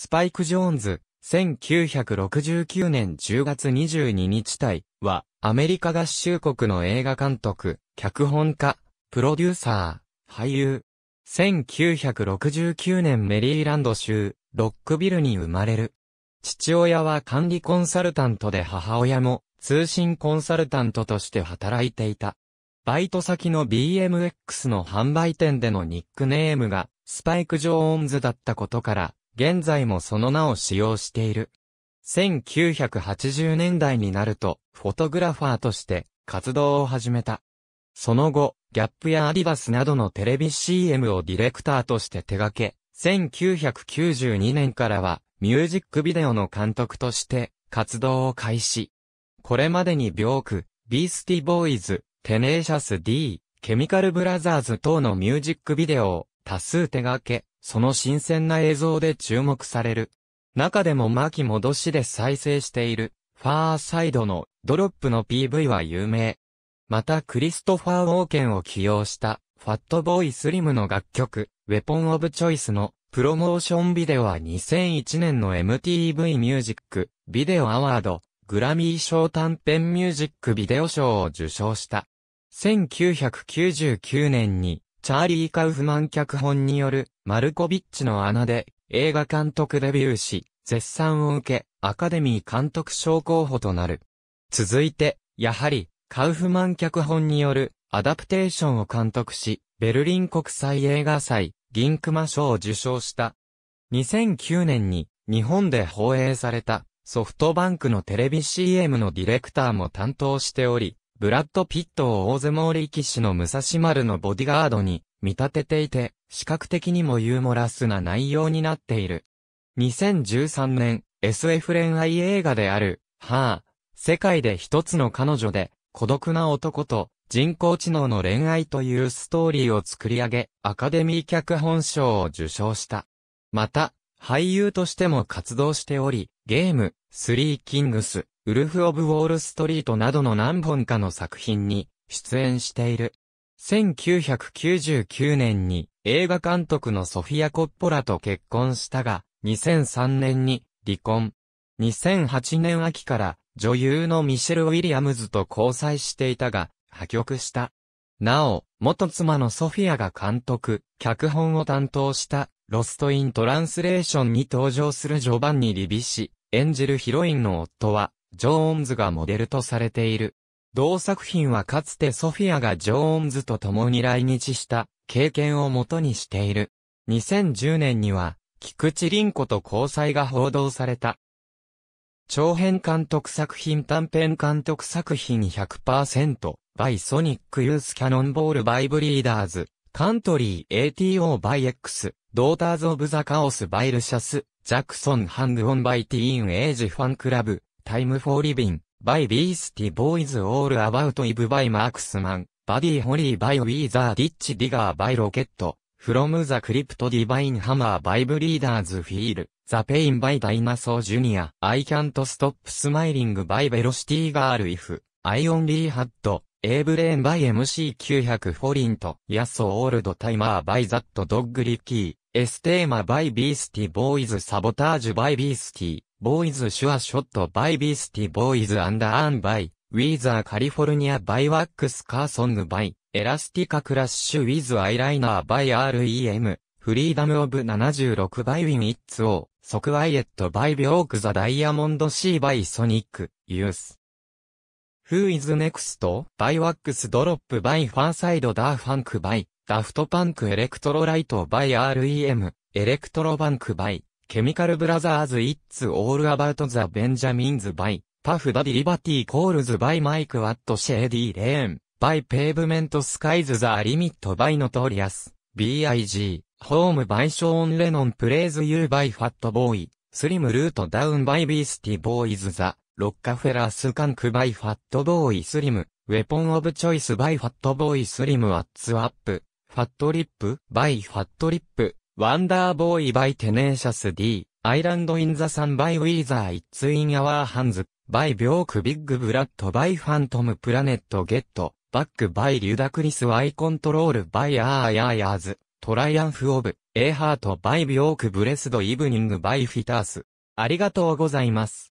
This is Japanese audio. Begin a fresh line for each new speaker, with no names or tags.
スパイク・ジョーンズ、1969年10月22日体は、アメリカ合衆国の映画監督、脚本家、プロデューサー、俳優。1969年メリーランド州、ロックビルに生まれる。父親は管理コンサルタントで母親も通信コンサルタントとして働いていた。バイト先の BMX の販売店でのニックネームがスパイク・ジョーンズだったことから現在もその名を使用している。1980年代になると、フォトグラファーとして活動を始めた。その後、ギャップやアディバスなどのテレビ CM をディレクターとして手掛け、1992年からはミュージックビデオの監督として活動を開始。これまでに病区、ビースティボーイズ、テネーシャス D、ケミカルブラザーズ等のミュージックビデオを多数手掛け、その新鮮な映像で注目される。中でも巻き戻しで再生している、ファーサイドのドロップの PV は有名。またクリストファー・ウォーケンを起用したファットボーイ・スリムの楽曲、ウェポン・オブ・チョイスのプロモーションビデオは2001年の MTV ミュージック、ビデオアワード、グラミー賞短編ミュージックビデオ賞を受賞した。1999年にチャーリー・カウフマン脚本による、マルコビッチの穴で、映画監督デビューし、絶賛を受け、アカデミー監督賞候補となる。続いて、やはり、カウフマン脚本による、アダプテーションを監督し、ベルリン国際映画祭、銀熊賞を受賞した。2009年に、日本で放映された、ソフトバンクのテレビ CM のディレクターも担当しており、ブラッド・ピットを大毛利騎士の武蔵丸のボディガードに見立てていて、視覚的にもユーモラスな内容になっている。2013年、SF 恋愛映画である、はぁ、世界で一つの彼女で、孤独な男と人工知能の恋愛というストーリーを作り上げ、アカデミー脚本賞を受賞した。また、俳優としても活動しており、ゲーム、スリーキングス、ウルフ・オブ・ウォール・ストリートなどの何本かの作品に出演している。1999年に映画監督のソフィア・コッポラと結婚したが、2003年に離婚。2008年秋から女優のミシェル・ウィリアムズと交際していたが、破局した。なお、元妻のソフィアが監督、脚本を担当した、ロスト・イン・トランスレーションに登場するジョバンニ・リビシ、演じるヒロインの夫は、ジョーンズがモデルとされている。同作品はかつてソフィアがジョーンズと共に来日した経験をもとにしている。2010年には、菊池凛子と交際が報道された。長編監督作品短編監督作品100%、バイソニックユースキャノンボールバイブリーダーズ、カントリー ATO バイ X、ドーターズオブザカオスバイルシャス、ジャクソンハングオンバイティーンエイジファンクラブ、Time for Living by Beastie Boys All About Eve by Marksman Buddy Holly by Weezer Ditch Digger by Rocket From the Crypt Divine Hammer by Breeders Feel The Pain by Dinosaur Jr. I Can't Stop Smiling by Velocity Girl If I Only Had A Brain by MC900 f o フォリント、ヤソ Old Timer by t h a ザットドッグリッ y Estema by Beastie Boys Sabotage by Beastie, ボーイズ・シュア・ショット・バイ・ビースティ・ボーイズ・アンダー・アン・バイ、ウィーザー・カリフォルニア・バイ・ワックス・カーソング・バイ、エラスティカ・クラッシュ・ウィズ・アイライナー・バイ・ REM、フリーダム・オブ・ 76・ バイ・ウィン・イッツ・オー、ソクワイエット・バイ・ビョーク・ザ・ダイヤモンド・シー・バイ・ソニック、ユース。Who is next? バイワックスドロップバイファーサイドダーファンクバイ、ダフトパンクエレクトロライトバイ REM、エレクトロバンクバイ、ケミカルブラザーズ・イッツ・オール・アバウト・ザ・ベンジャミンズ・バイ、パフ・ダディ・リバティ・コールズ・バイ・マイク・ワット・シェーディ・レーン、バイ・ペーブメント・スカイズ・ザ・リミット・バイ・ノトリアス、B.I.G. ホーム・バイ・ショーン・レノン・プレイズ・ユー・バイ・ファット・ボーイ、スリム・ルート・ダウン・バイ・ビースティ・ボーイズ・ザ・ロッカフェラース・カンク・バイ・ファット・ボーイ・スリム、ウェポン・オブ・チョイス・バイ・ファット・ボーイ・スリム・ワッツ・アップ、ファット・リップ、バイ・ファット・リップ、ワンダーボーイバイテネーシャス D、アイランドインザサンバイウィーザーイッツインアワーハンズ、バイビョークビッグブラッドバイファントムプラネットゲット、バックバイリュダクリスワイコントロールバイアーヤーヤーズ、トライアンフオブ、エーハートバイビョークブレスドイブニングバイフィタース。ありがとうございます。